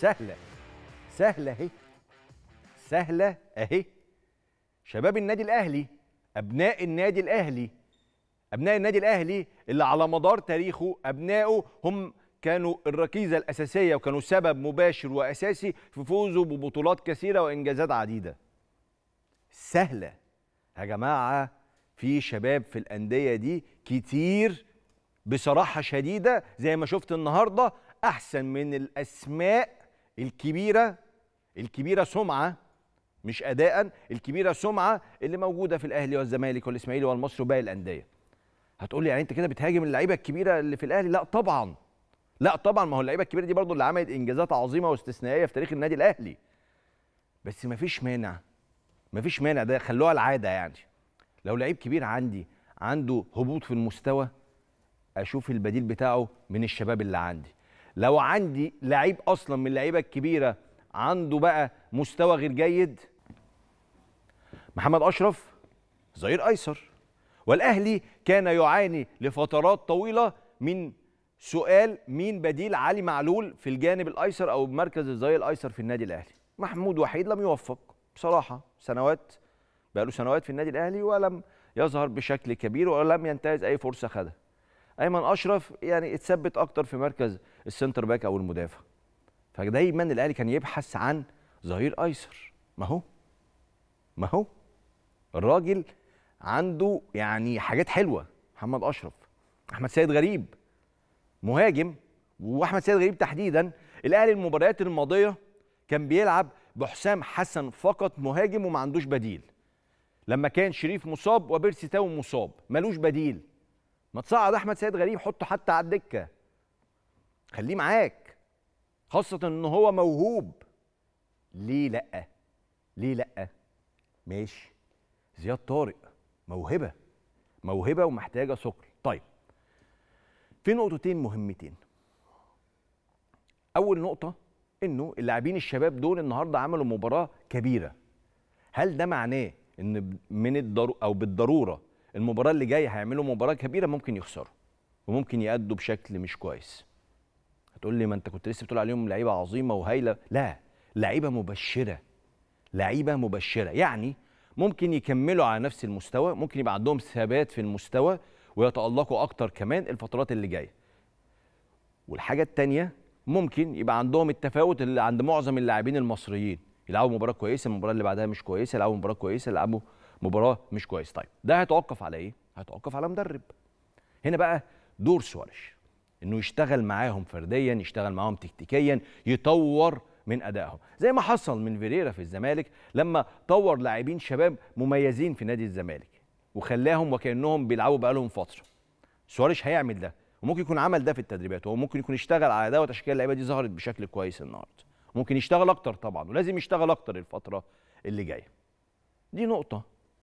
سهلة سهلة أهي سهلة أهي شباب النادي الأهلي أبناء النادي الأهلي أبناء النادي الأهلي اللي على مدار تاريخه أبنائه هم كانوا الركيزة الأساسية وكانوا سبب مباشر وأساسي في فوزه ببطولات كثيرة وإنجازات عديدة سهلة يا جماعة في شباب في الأندية دي كتير بصراحة شديدة زي ما شفت النهاردة أحسن من الأسماء الكبيره الكبيره سمعه مش اداء الكبيره سمعه اللي موجوده في الاهلي والزمالك والاسماعيلي والمصري وباقي الانديه هتقول لي يعني انت كده بتهاجم اللعيبه الكبيره اللي في الاهلي لا طبعا لا طبعا ما هو اللعيبه الكبيره دي برضو اللي عملت انجازات عظيمه واستثنائيه في تاريخ النادي الاهلي بس ما فيش مانع ما فيش مانع ده خلوها العاده يعني لو لعيب كبير عندي عنده هبوط في المستوى اشوف البديل بتاعه من الشباب اللي عندي لو عندي لعيب اصلا من اللعيبه الكبيره عنده بقى مستوى غير جيد محمد اشرف ظهير ايسر والاهلي كان يعاني لفترات طويله من سؤال مين بديل علي معلول في الجانب الايسر او مركز الظهير الايسر في النادي الاهلي محمود وحيد لم يوفق بصراحه سنوات بقاله سنوات في النادي الاهلي ولم يظهر بشكل كبير ولم ينتهز اي فرصه خدها ايمن اشرف يعني اتثبت اكتر في مركز السنتر باك او المدافع فدايما الاهلي كان يبحث عن ظهير ايسر ما هو ما هو الراجل عنده يعني حاجات حلوه محمد اشرف احمد سيد غريب مهاجم واحمد سيد غريب تحديدا الاهلي المباريات الماضيه كان بيلعب بحسام حسن فقط مهاجم وما عندوش بديل لما كان شريف مصاب وبيرسي تاو مصاب ملوش بديل ما تصعد احمد سيد غريب حطه حتى على الدكه خليه معاك خاصه ان هو موهوب ليه لا ليه لا ماشي زياد طارق موهبه موهبه ومحتاجه ثقل طيب في نقطتين مهمتين اول نقطه انه اللاعبين الشباب دول النهارده عملوا مباراه كبيره هل ده معناه ان من الضرو او بالضروره المباراه اللي جايه هيعملوا مباراه كبيره ممكن يخسروا وممكن يأدوا بشكل مش كويس هتقول لي ما انت كنت لسه بتقول عليهم لعيبه عظيمه وهايله لا لعيبه مبشره لعيبه مبشره يعني ممكن يكملوا على نفس المستوى ممكن يبقى عندهم ثبات في المستوى ويتألقوا أكتر كمان الفترات اللي جاية والحاجة التانية ممكن يبقى عندهم التفاوت اللي عند معظم اللاعبين المصريين يلعبوا مباراة كويسة المباراة اللي بعدها مش كويسة يلعبوا مباراة كويسة يلعبوا مباراه مش كويس طيب ده هيتوقف على ايه هيتوقف على مدرب هنا بقى دور سوارش انه يشتغل معاهم فرديا يشتغل معاهم تكتيكيا يطور من ادائهم زي ما حصل من فيريرا في الزمالك لما طور لاعبين شباب مميزين في نادي الزمالك وخلاهم وكانهم بيلعبوا بقالهم فتره سواريش هيعمل ده وممكن يكون عمل ده في التدريبات هو ممكن يكون اشتغل على ده وتشكيل اللعيبه دي ظهرت بشكل كويس النهارده ممكن يشتغل اكتر طبعا ولازم يشتغل اكتر الفتره اللي جايه دي نقطه